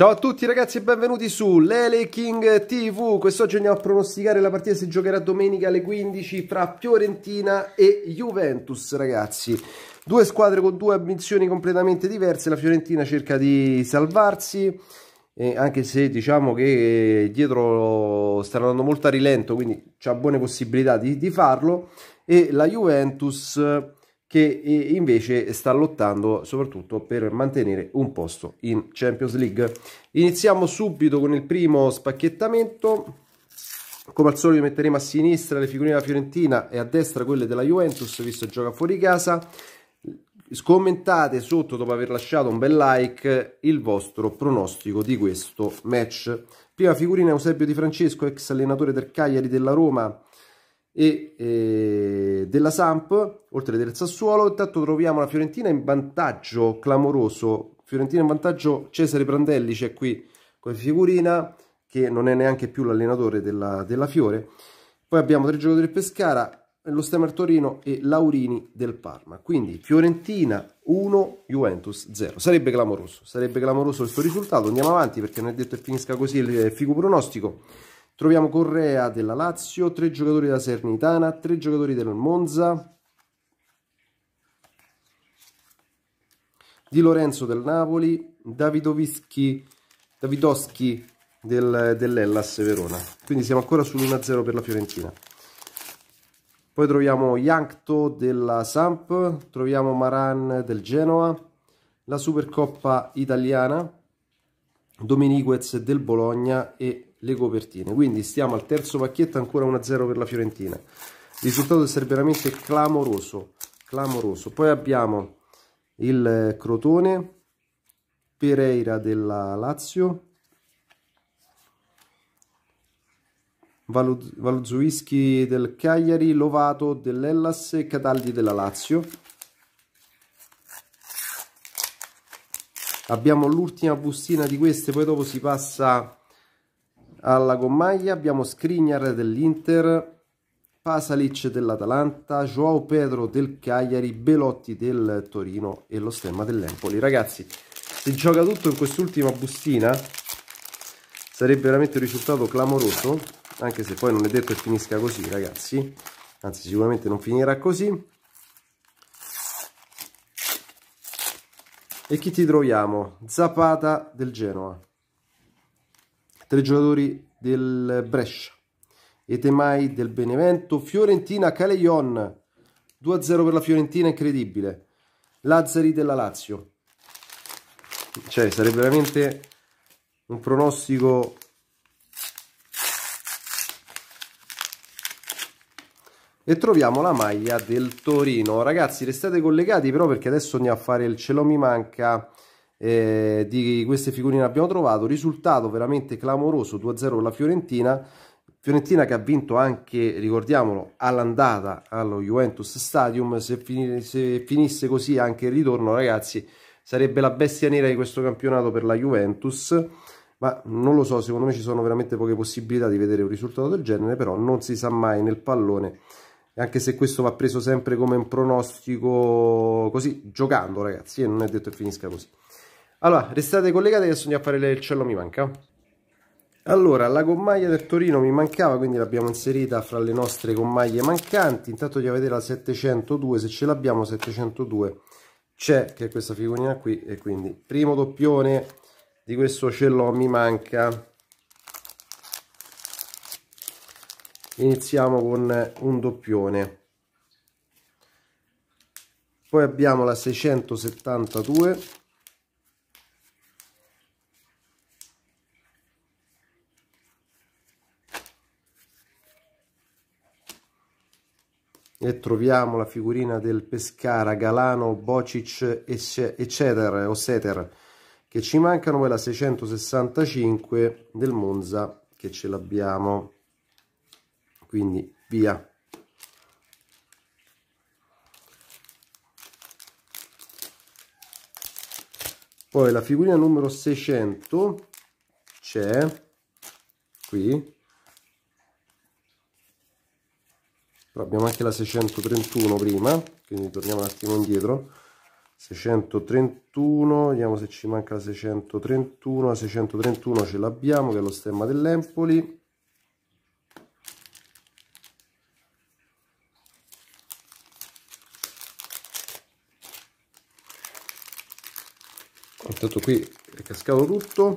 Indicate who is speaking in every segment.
Speaker 1: Ciao a tutti ragazzi e benvenuti su Lele King TV. Quest'oggi andiamo a pronosticare la partita si giocherà domenica alle 15 tra Fiorentina e Juventus, ragazzi. Due squadre con due ambizioni completamente diverse, la Fiorentina cerca di salvarsi eh, anche se diciamo che dietro stanno andando molto a rilento, quindi c'ha buone possibilità di, di farlo e la Juventus che invece sta lottando soprattutto per mantenere un posto in Champions League. Iniziamo subito con il primo spacchettamento. Come al solito metteremo a sinistra le figurine della Fiorentina e a destra quelle della Juventus, visto che gioca fuori casa. Scommentate sotto, dopo aver lasciato un bel like, il vostro pronostico di questo match. Prima figurina Eusebio Di Francesco, ex allenatore del Cagliari della Roma, e eh, della Samp, oltre del Sassuolo. Intanto troviamo la Fiorentina in vantaggio clamoroso. Fiorentina in vantaggio, Cesare Brandelli c'è qui con figurina, che non è neanche più l'allenatore della, della, Fiore. Poi abbiamo tre giocatori del Pescara, lo Stemmer Torino e Laurini del Parma. Quindi Fiorentina 1, Juventus 0. Sarebbe clamoroso, sarebbe clamoroso questo risultato. Andiamo avanti perché non è detto che finisca così il figo pronostico. Troviamo Correa della Lazio, tre giocatori della Sernitana, tre giocatori del Monza, Di Lorenzo del Napoli, Davidovski, del, dell'Ellas Verona. Quindi siamo ancora sull'1-0 per la Fiorentina. Poi troviamo Yankto della Samp, troviamo Maran del Genoa, la Supercoppa italiana, Dominiquez del Bologna e le copertine quindi stiamo al terzo pacchetto ancora 1-0 per la Fiorentina il risultato deve essere veramente clamoroso clamoroso poi abbiamo il eh, Crotone Pereira della Lazio Valuzuischi del Cagliari, Lovato dell'Ellas e Cataldi della Lazio. Abbiamo l'ultima bustina di queste, poi dopo si passa alla gommaglia abbiamo Skriniar dell'Inter, Pasalic dell'Atalanta, Joao Pedro del Cagliari, Belotti del Torino e lo stemma dell'Empoli. Ragazzi, se gioca tutto in quest'ultima bustina sarebbe veramente un risultato clamoroso, anche se poi non è detto che finisca così, ragazzi. Anzi, sicuramente non finirà così. E chi ti troviamo? Zapata del Genoa tre giocatori del Brescia, Etemai del Benevento, Fiorentina, Caleion, 2-0 per la Fiorentina, incredibile, Lazzari della Lazio, cioè sarebbe veramente un pronostico e troviamo la maglia del Torino ragazzi restate collegati però perché adesso andiamo a fare il ce l'ho mi manca eh, di queste figurine abbiamo trovato risultato veramente clamoroso 2-0 con la Fiorentina Fiorentina che ha vinto anche, ricordiamolo, all'andata allo Juventus Stadium, se, fin se, finisse così anche il ritorno ragazzi sarebbe la bestia nera di questo campionato per la Juventus, ma non lo so, secondo me ci sono veramente poche possibilità di vedere un risultato del genere, però non si sa mai nel pallone, anche se questo va preso sempre come un pronostico così, giocando ragazzi, e non è detto che finisca così. Allora, restate collegati che sono a fare il cielo mi manca. Allora, la gommaglia del Torino mi mancava, quindi l'abbiamo inserita fra le nostre gommaglie mancanti. Intanto di a vedere la 702, se ce l'abbiamo 702 c'è, che è questa figurina qui, e quindi primo doppione di questo ce mi manca. Iniziamo con un doppione. Poi abbiamo la 672 e troviamo la figurina del Pescara, Galano, Bocic, eccetera, o Seter, che ci mancano, poi la 665 del Monza che ce l'abbiamo, quindi via. Poi la figurina numero 600 c'è qui, però abbiamo anche la 631 prima quindi torniamo un attimo indietro 631 vediamo se ci manca la 631 la 631 ce l'abbiamo che è lo stemma dell'Empoli intanto qui è cascato tutto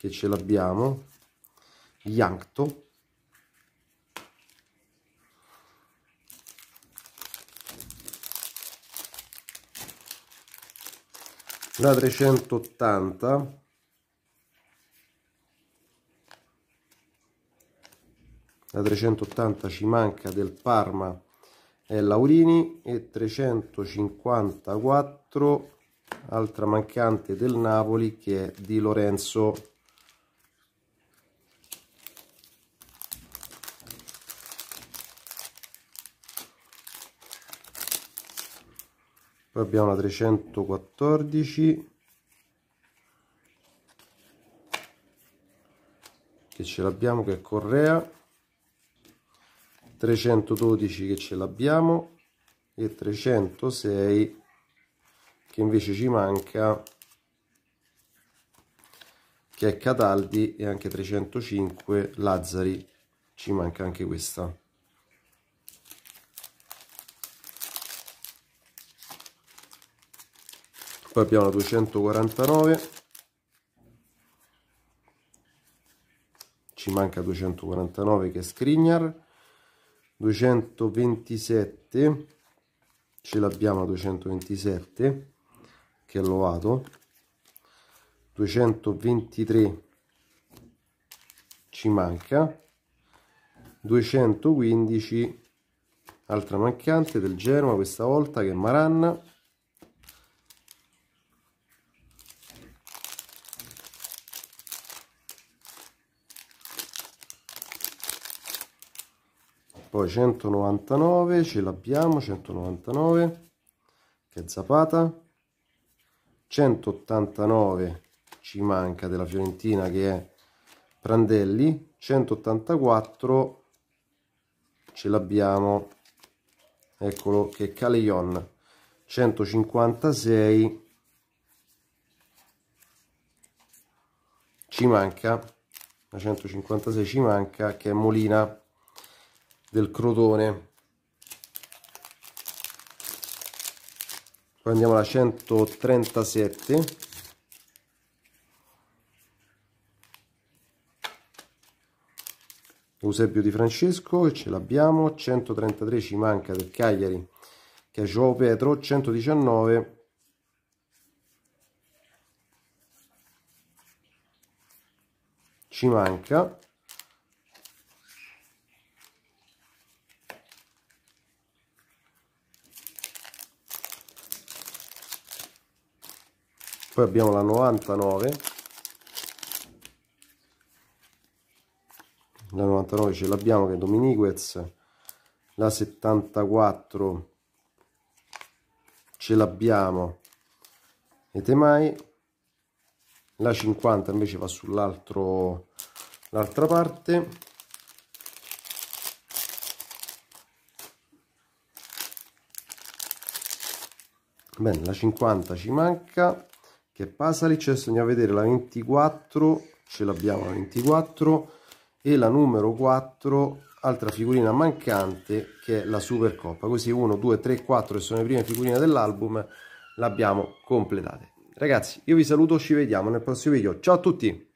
Speaker 1: che ce l'abbiamo Yankto la 380 la 380 ci manca del Parma e Laurini e 354 altra mancante del Napoli che è di Lorenzo poi abbiamo la 314 che ce l'abbiamo che è Correa 312 che ce l'abbiamo e 306 che invece ci manca che è Cataldi e anche 305 Lazzari ci manca anche questa poi abbiamo la 249 ci manca 249 che è Skriniar 227 ce l'abbiamo 227 che è Lovato 223 ci manca 215 altra mancante del Genoa questa volta che è Maranna poi 199 ce l'abbiamo 199 che è Zapata 189 ci manca della Fiorentina che è Prandelli 184 ce l'abbiamo eccolo che è caleon 156 ci manca la 156 ci manca che è Molina del Crotone poi andiamo alla 137 Eusebio Di Francesco e ce l'abbiamo 133 ci manca del Cagliari che è Joao Petro 119 ci manca poi abbiamo la 99 la 99 ce l'abbiamo che è Dominiquez la 74 ce l'abbiamo e temai la 50 invece va sull'altro l'altra parte bene la 50 ci manca che è Pasalic, adesso andiamo a vedere la 24, ce l'abbiamo la 24, e la numero 4, altra figurina mancante, che è la Supercoppa. Così 1, 2, 3, 4, che sono le prime figurine dell'album, l'abbiamo completate. Ragazzi, io vi saluto, ci vediamo nel prossimo video. Ciao a tutti!